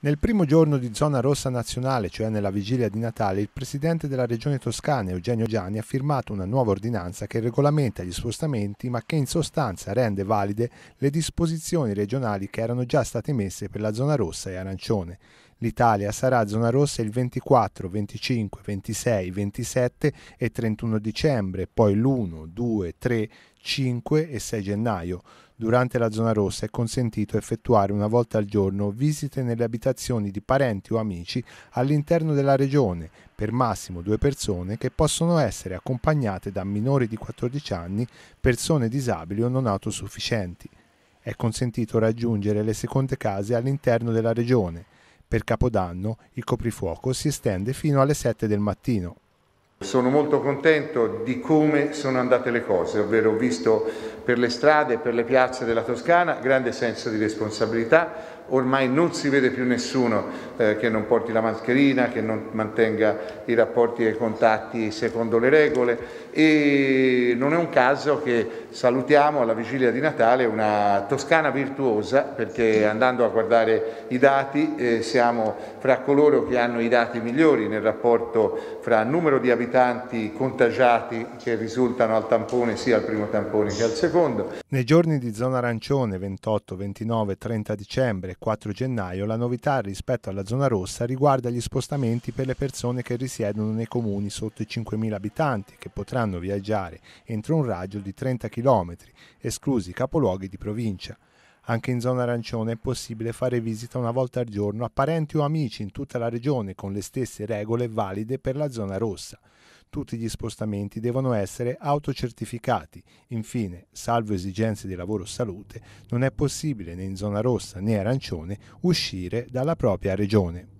Nel primo giorno di zona rossa nazionale, cioè nella vigilia di Natale, il presidente della regione toscana Eugenio Gianni ha firmato una nuova ordinanza che regolamenta gli spostamenti ma che in sostanza rende valide le disposizioni regionali che erano già state emesse per la zona rossa e arancione. L'Italia sarà a zona rossa il 24, 25, 26, 27 e 31 dicembre, poi l'1, 2, 3, 5 e 6 gennaio. Durante la zona rossa è consentito effettuare una volta al giorno visite nelle abitazioni di parenti o amici all'interno della regione, per massimo due persone che possono essere accompagnate da minori di 14 anni, persone disabili o non autosufficienti. È consentito raggiungere le seconde case all'interno della regione. Per Capodanno il coprifuoco si estende fino alle 7 del mattino. Sono molto contento di come sono andate le cose, ovvero ho visto per le strade e per le piazze della Toscana grande senso di responsabilità, ormai non si vede più nessuno eh, che non porti la mascherina, che non mantenga i rapporti e i contatti secondo le regole e non è un caso che salutiamo alla vigilia di Natale una Toscana virtuosa perché andando a guardare i dati eh, siamo fra coloro che hanno i dati migliori nel rapporto fra numero di abitanti contagiati che risultano al tampone sia al primo tampone che al secondo. Nei giorni di zona arancione 28, 29, 30 dicembre 4 gennaio la novità rispetto alla zona rossa riguarda gli spostamenti per le persone che risiedono nei comuni sotto i 5.000 abitanti, che potranno viaggiare entro un raggio di 30 km, esclusi i capoluoghi di provincia. Anche in zona arancione è possibile fare visita una volta al giorno a parenti o amici in tutta la regione con le stesse regole valide per la zona rossa. Tutti gli spostamenti devono essere autocertificati. Infine, salvo esigenze di lavoro o salute, non è possibile né in zona rossa né arancione uscire dalla propria regione.